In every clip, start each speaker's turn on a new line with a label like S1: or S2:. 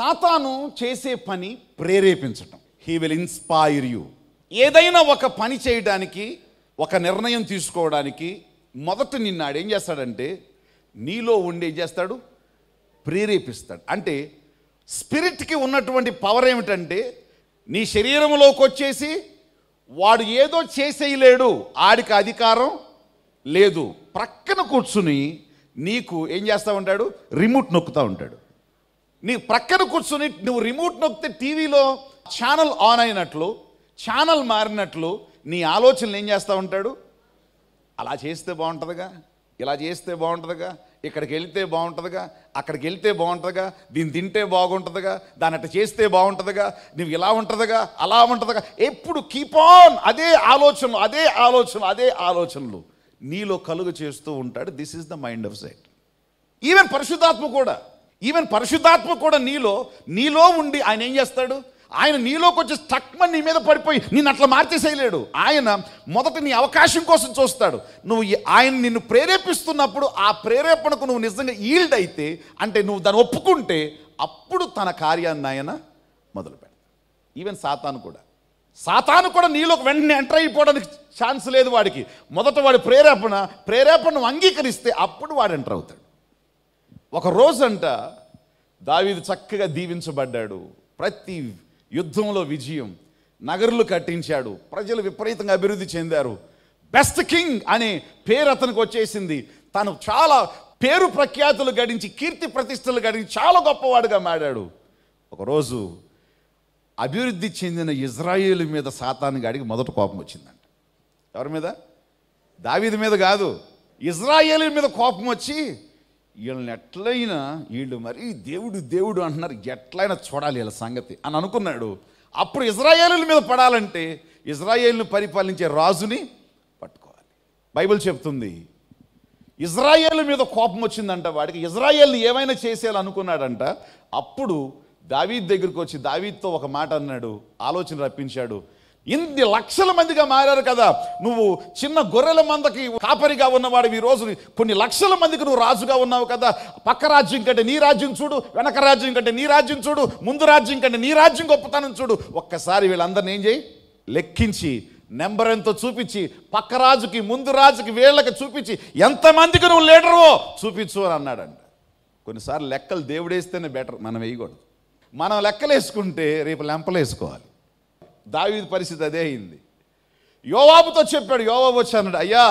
S1: సాతాను చేసే పని ప్రేరేపించటం హీ విల్ ఇన్స్పైర్ యూ ఏదైనా ఒక పని చేయడానికి ఒక నిర్ణయం తీసుకోవడానికి మొదట నిన్నాడు ఏం చేస్తాడంటే నీలో ఉండి ఏం చేస్తాడు ప్రేరేపిస్తాడు అంటే స్పిరిట్కి ఉన్నటువంటి పవర్ ఏమిటంటే నీ శరీరంలోకి వచ్చేసి వాడు ఏదో చేసేయలేడు ఆడికి అధికారం లేదు ప్రక్కన కూర్చుని నీకు ఏం చేస్తూ ఉంటాడు రిమోట్ నొక్కుతూ ఉంటాడు నీ ప్రక్కన కూర్చొని నువ్వు రిమోట్ నొక్కితే టీవీలో ఛానల్ ఆన్ అయినట్లు ఛానల్ మారినట్లు నీ ఆలోచనలు ఏం చేస్తూ ఉంటాడు అలా చేస్తే బాగుంటుందిగా ఇలా చేస్తే బాగుంటుందిగా ఇక్కడికి వెళ్తే బాగుంటుందిగా అక్కడికి వెళ్తే బాగుంటుందిగా దీన్ని తింటే బాగుంటుందిగా దాని అట్ట చేస్తే బాగుంటుందిగా నువ్వు ఇలా ఉంటుందిగా అలా ఉంటుందిగా ఎప్పుడు కీప్ ఆన్ అదే ఆలోచనలు అదే ఆలోచనలు అదే ఆలోచనలు నీలో కలుగు చేస్తూ ఉంటాడు this is the mind of sight even పరిశుద్ధాత్మ కూడా ఈవెన్ పరిశుద్ధాత్మ కూడా నీలో నీలో ఉండి ఆయన ఏం చేస్తాడు ఆయన నీలోకి వచ్చి స్టక్మ నీ మీద పడిపోయి నేను అట్లా మార్చేసేయలేడు ఆయన మొదట నీ అవకాశం కోసం చూస్తాడు నువ్వు ఆయన నిన్ను ప్రేరేపిస్తున్నప్పుడు ఆ ప్రేరేపణకు నువ్వు నిజంగా ఈల్డ్ అయితే అంటే నువ్వు దాన్ని ఒప్పుకుంటే అప్పుడు తన కార్యాన్ని ఆయన మొదలు ఈవెన్ సాతాను కూడా సాతాను కూడా నీలోకి వెంటనే ఎంటర్ అయిపోవడానికి ఛాన్స్ లేదు వాడికి మొదట వాడి ప్రేరేపణ ప్రేరేపణను అంగీకరిస్తే అప్పుడు వాడు ఎంటర్ అవుతాడు ఒక రోజంట దావీదు చక్కగా దీవించబడ్డాడు ప్రతి యుద్ధంలో విజయం నగరులు కట్టించాడు ప్రజలు విపరీతంగా అభివృద్ధి చెందారు బెస్ట్ కింగ్ అనే పేరు అతనికి వచ్చేసింది తను చాలా పేరు ప్రఖ్యాతులు గడించి కీర్తి ప్రతిష్టలు గడించి చాలా గొప్పవాడుగా మాడాడు ఒకరోజు అభివృద్ధి చెందిన ఇజ్రాయేల్ మీద సాతాను అడిగి మొదట కోపం వచ్చిందంట ఎవరి మీద దావీది మీద కాదు ఇజ్రాయేల్ మీద కోపం వచ్చి వీళ్ళని ఎట్లయినా వీళ్ళు మరి దేవుడు దేవుడు అంటున్నారు ఎట్లయినా చూడాలి వీళ్ళ సంగతి అని అనుకున్నాడు అప్పుడు ఇజ్రాయేలుల మీద పడాలంటే ఇజ్రాయేల్ను పరిపాలించే రాజుని పట్టుకోవాలి బైబిల్ చెప్తుంది ఇజ్రాయేల్ మీద కోపం వచ్చిందంట వాడికి ఇజ్రాయేల్ని ఏమైనా చేసేయాలనుకున్నాడంట అప్పుడు దావీద్ దగ్గరికి వచ్చి దావీద్తో ఒక మాట అన్నాడు ఆలోచన రప్పించాడు ఇన్ని లక్షల మందిగా మారారు కదా నువ్వు చిన్న గొర్రెల మందకి కాపరిగా ఉన్నవాడు ఈ రోజు కొన్ని లక్షల మందికి నువ్వు రాజుగా ఉన్నావు కదా పక్క రాజ్యం కంటే నీ రాజ్యం చూడు వెనక రాజ్యం కంటే నీ రాజ్యం చూడు ముందు రాజ్యం కంటే నీ రాజ్యం గొప్పతనం చూడు ఒక్కసారి వీళ్ళందరిని ఏం చేయి లెక్కించి నెంబర్ ఎంతో చూపించి పక్క రాజుకి ముందు రాజుకి వీళ్ళకి చూపించి ఎంతమందికి నువ్వు లీడరువో చూపించు అని అన్నాడంట కొన్నిసార్లు లెక్కలు దేవుడేస్తేనే బెటర్ మనం వేయకూడదు మనం లెక్కలు వేసుకుంటే రేపు లెంపలు వేసుకోవాలి దావీది పరిస్థితి అదే అయింది యోవాబుతో చెప్పాడు యోవాబు వచ్చాడు అయ్యా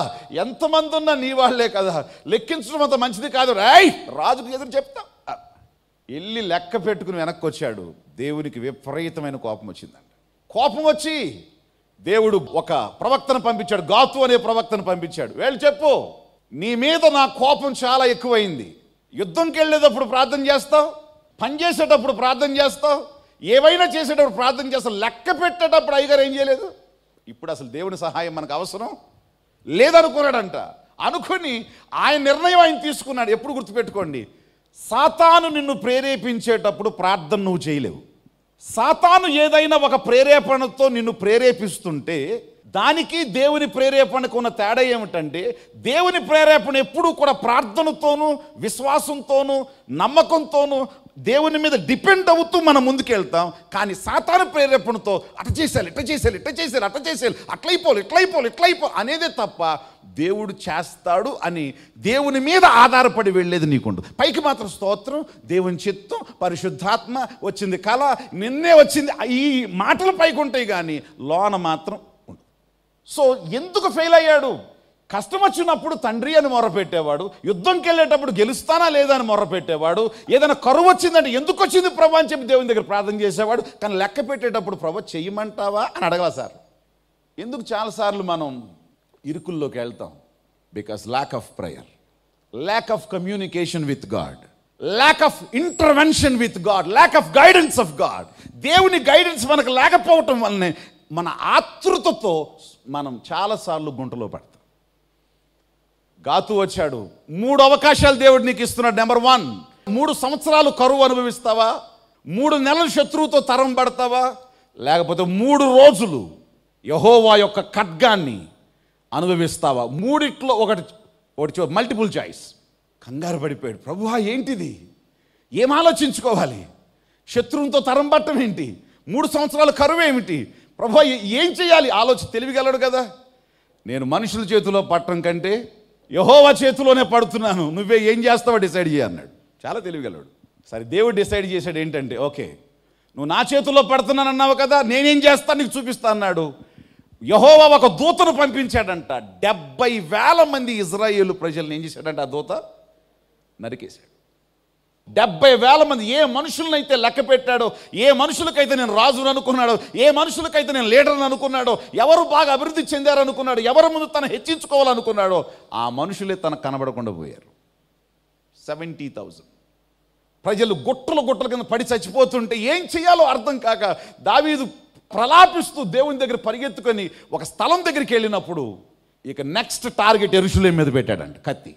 S1: ఎంతమంది ఉన్నా నీ వాళ్లే కదా లెక్కించడం అంత మంచిది కాదు రాయ్ రాజుకు ఎదురు చెప్తా వెళ్ళి లెక్క పెట్టుకుని వెనక్కి వచ్చాడు దేవునికి విపరీతమైన కోపం వచ్చిందండి కోపం వచ్చి దేవుడు ఒక ప్రవక్తను పంపించాడు గాతు అనే ప్రవక్తను పంపించాడు వేళ చెప్పు నీ మీద నా కోపం చాలా ఎక్కువైంది యుద్ధంకి వెళ్ళేటప్పుడు ప్రార్థన చేస్తావు పనిచేసేటప్పుడు ప్రార్థన చేస్తావు ఏవైనా చేసేటప్పుడు ప్రార్థన చేస్తాం లెక్క పెట్టేటప్పుడు అయ్యగారు ఏం చేయలేదు ఇప్పుడు అసలు దేవుని సహాయం మనకు అవసరం లేదనుకున్నాడంట అనుకుని ఆయన నిర్ణయం ఆయన తీసుకున్నాడు ఎప్పుడు గుర్తుపెట్టుకోండి సాతాను నిన్ను ప్రేరేపించేటప్పుడు ప్రార్థన నువ్వు చేయలేవు సాతాను ఏదైనా ఒక ప్రేరేపణతో నిన్ను ప్రేరేపిస్తుంటే దానికి దేవుని ప్రేరేపణకు ఉన్న తేడా ఏమిటంటే దేవుని ప్రేరేపణ ఎప్పుడూ కూడా ప్రార్థనతోనూ విశ్వాసంతోనూ నమ్మకంతోనూ దేవుని మీద డిపెండ్ అవుతూ మనం ముందుకెళ్తాం కానీ సాతాన ప్రేరేపణతో అట చేసేయాలి ఇట్ట చేసేయాలి ఇట్ట చేసేయాలి అట్ట చేసేయాలి అట్లయిపోవాలి ఇట్లయిపోవాలి ఇట్లయిపో అనేదే తప్ప దేవుడు చేస్తాడు అని దేవుని మీద ఆధారపడి వెళ్ళేది నీకుండు పైకి మాత్రం స్తోత్రం దేవుని చిత్తం పరిశుద్ధాత్మ వచ్చింది కళ నిన్నే వచ్చింది ఈ మాటలు పైకి ఉంటాయి కానీ లోన మాత్రం సో ఎందుకు ఫెయిల్ అయ్యాడు కష్టం వచ్చినప్పుడు తండ్రి అని మొరపెట్టేవాడు యుద్ధంకి వెళ్ళేటప్పుడు గెలుస్తానా లేదా అని మొరపెట్టేవాడు ఏదైనా కరువు వచ్చిందంటే ఎందుకు వచ్చింది ప్రభా అని చెప్పి దేవుని దగ్గర ప్రార్థన చేసేవాడు కానీ లెక్క పెట్టేటప్పుడు ప్రభా చేయమంటావా అని అడగాలి సార్ ఎందుకు చాలాసార్లు మనం ఇరుకుల్లోకి వెళ్తాం because lack of prayer lack of communication with God lack of intervention with God lack of guidance of God దేవుని గైడెన్స్ మనకు లేకపోవటం వల్లనే మన ఆతృతతో మనం చాలాసార్లు గుంటలో పడతాం గాతు వచ్చాడు మూడు అవకాశాలు దేవుడు నీకు ఇస్తున్నాడు నెంబర్ వన్ మూడు సంవత్సరాలు కరువు అనుభవిస్తావా మూడు నెలలు శత్రువుతో తరం పడతావా లేకపోతే మూడు రోజులు యహోవా యొక్క ఖడ్గాన్ని అనుభవిస్తావా మూడిట్లో ఒకటి ఒకటి మల్టిపుల్ చాయిస్ కంగారు పడిపోయాడు ప్రభు ఏంటిది ఏం ఆలోచించుకోవాలి శత్రువుతో తరం పట్టడం ఏంటి మూడు సంవత్సరాల కరువు ఏమిటి ప్రభు ఏం చేయాలి ఆలోచన తెలివిగలడు కదా నేను మనుషుల చేతిలో పట్టడం కంటే యహోవా చేతిలోనే పడుతున్నాను నువ్వే ఏం చేస్తావో డిసైడ్ చేయ అన్నాడు చాలా తెలివిగలడు సరే దేవుడు డిసైడ్ చేశాడు ఏంటంటే ఓకే నువ్వు నా చేతుల్లో పడుతున్నాను అన్నావు కదా నేనేం చేస్తాను నీకు చూపిస్తా అన్నాడు యహోవా ఒక దూతను పంపించాడంట డెబ్బై వేల మంది ఇజ్రాయేల్ ప్రజలను ఏం చేశాడంట ఆ దూత నరికేశాడు డెబ్బై వేల మంది ఏ మనుషులనైతే లెక్క పెట్టాడో ఏ మనుషులకైతే నేను రాజును అనుకున్నాడో ఏ మనుషులకైతే నేను లీడర్ని అనుకున్నాడో ఎవరు బాగా అభివృద్ధి చెందారనుకున్నాడో ఎవరి ముందు తను హెచ్చించుకోవాలనుకున్నాడో ఆ మనుషులే తనకు కనబడకుండా పోయారు సెవెంటీ థౌజండ్ ప్రజలు గుట్టలు గుట్టల కింద పడి చచ్చిపోతుంటే ఏం చేయాలో అర్థం కాక దావీదు ప్రలాపిస్తూ దేవుని దగ్గర పరిగెత్తుకొని ఒక స్థలం దగ్గరికి వెళ్ళినప్పుడు ఇక నెక్స్ట్ టార్గెట్ ఎరుషులే మీద పెట్టాడండి కత్తి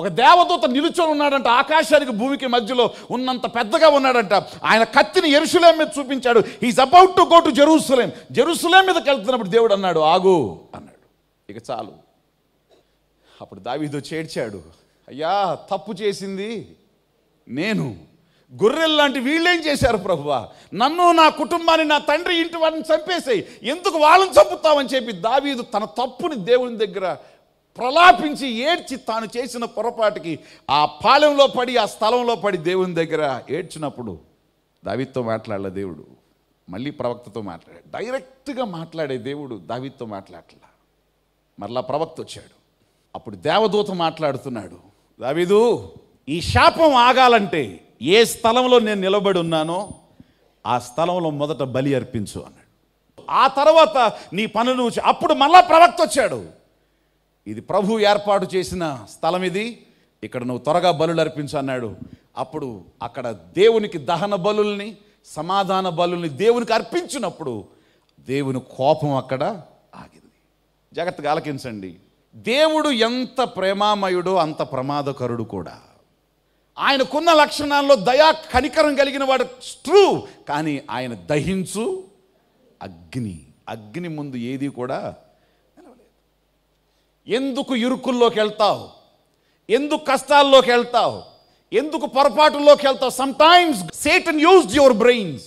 S1: ఒక దేవదూత నిలుచొని ఉన్నాడంట ఆకాశానికి భూమికి మధ్యలో ఉన్నంత పెద్దగా ఉన్నాడంట ఆయన కత్తిని ఎరుసలేం మీద చూపించాడు he's about to go to Jerusalem Jerusalem మీదకి వెళ్తున్నప్పుడు దేవుడు అన్నాడు ఆగు అన్నాడు ఇక చాలు అప్పుడు దావీదో చేర్చాడు అయ్యా తప్పు చేసింది నేను గొర్రెలు లాంటి వీళ్ళేం చేశారు ప్రభువా నన్ను నా కుటుంబాన్ని నా తండ్రి ఇంటి వాళ్ళని చంపేసాయి ఎందుకు వాళ్ళని చంపుతామని చెప్పి దావీదు తన తప్పుని దేవుని దగ్గర ప్రలాపించి ఏడ్చి తాను చేసిన పొరపాటుకి ఆ పాలెంలో పడి ఆ స్థలంలో పడి దేవుని దగ్గర ఏడ్చినప్పుడు దావిత్తో మాట్లాడలే దేవుడు మళ్ళీ ప్రవక్తతో మాట్లాడాడు డైరెక్ట్గా మాట్లాడే దేవుడు దావిత్తో మాట్లాడాల మరలా ప్రవక్త వచ్చాడు అప్పుడు దేవదూత మాట్లాడుతున్నాడు దావిదు ఈ శాపం ఆగాలంటే ఏ స్థలంలో నేను నిలబడి ఉన్నానో ఆ స్థలంలో మొదట బలి అర్పించు అన్నాడు ఆ తర్వాత నీ పనులు అప్పుడు మళ్ళా ప్రవక్త వచ్చాడు ఇది ప్రభు ఏర్పాటు చేసిన స్థలం ఇది ఇక్కడ నువ్వు త్వరగా బలులు అర్పించు అన్నాడు అప్పుడు అక్కడ దేవునికి దహన బలుల్ని సమాధాన బలుల్ని దేవునికి అర్పించినప్పుడు దేవుని కోపం అక్కడ ఆగింది జాగ్రత్తగా ఆలకించండి దేవుడు ఎంత ప్రేమామయుడో అంత ప్రమాదకరుడు కూడా ఆయనకున్న లక్షణాల్లో దయా కనికరం కలిగిన వాడు ట్రూ కానీ ఆయన దహించు అగ్ని అగ్ని ముందు ఏది కూడా ఎందుకు ఇరుకుల్లోకి వెళ్తావు ఎందుకు కష్టాల్లోకి వెళ్తావు ఎందుకు పొరపాటుల్లోకి వెళ్తావు sometimes and use your brains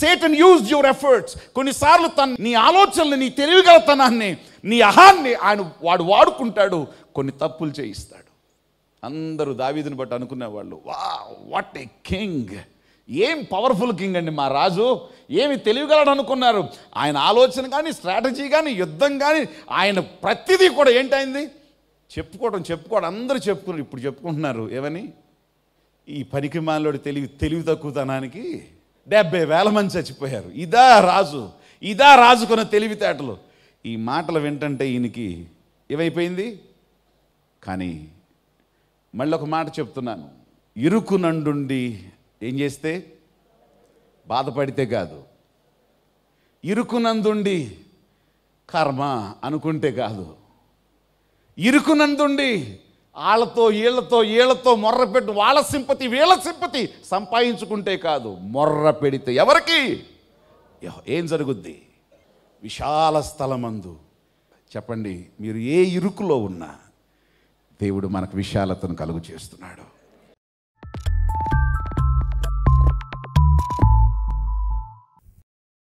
S1: set and use your efforts కొన్నిసార్లు తన నీ ఆలోచనలు నీ తెలివిగలతనాన్ని నీ అహాన్ని ఆయన వాడు వాడుకుంటాడు కొన్ని తప్పులు చేయిస్తాడు అందరూ దావీదిని బట్టి అనుకునేవాళ్ళు వా వాట్ ఏ కింగ్ ఏం పవర్ఫుల్ కింగ్ అండి మా రాజు ఏమి తెలియగలడు అనుకున్నారు ఆయన ఆలోచన కానీ స్ట్రాటజీ కానీ యుద్ధం కానీ ఆయన ప్రతిదీ కూడా ఏంటైంది చెప్పుకోవడం చెప్పుకోవడం అందరూ చెప్పుకున్నారు ఇప్పుడు చెప్పుకుంటున్నారు ఏమని ఈ పనికి మాలోడి తెలివి తెలివి తక్కువతనానికి డెబ్బై వేల మంది చచ్చిపోయారు ఇదా రాజు ఇదా రాజుకున్న తెలివితేటలు ఈ మాటలు వింటంటే ఈయనకి ఏమైపోయింది కానీ మళ్ళీ ఒక మాట చెప్తున్నాను ఇరుకునండుండి ఏం చేస్తే బాధపడితే కాదు ఇరుకునందుండి కర్మ అనుకుంటే కాదు ఇరుకునందుండి వాళ్ళతో వీళ్ళతో వీళ్ళతో మొర్ర పెట్టు వాళ్ళ సింపతి వీళ్ళ సింపతి సంపాదించుకుంటే కాదు మొర్ర పెడితే ఎవరికి ఏం జరుగుద్ది విశాల స్థలమందు చెప్పండి మీరు ఏ ఇరుకులో ఉన్నా దేవుడు మనకు విశాలతను కలుగు చేస్తున్నాడు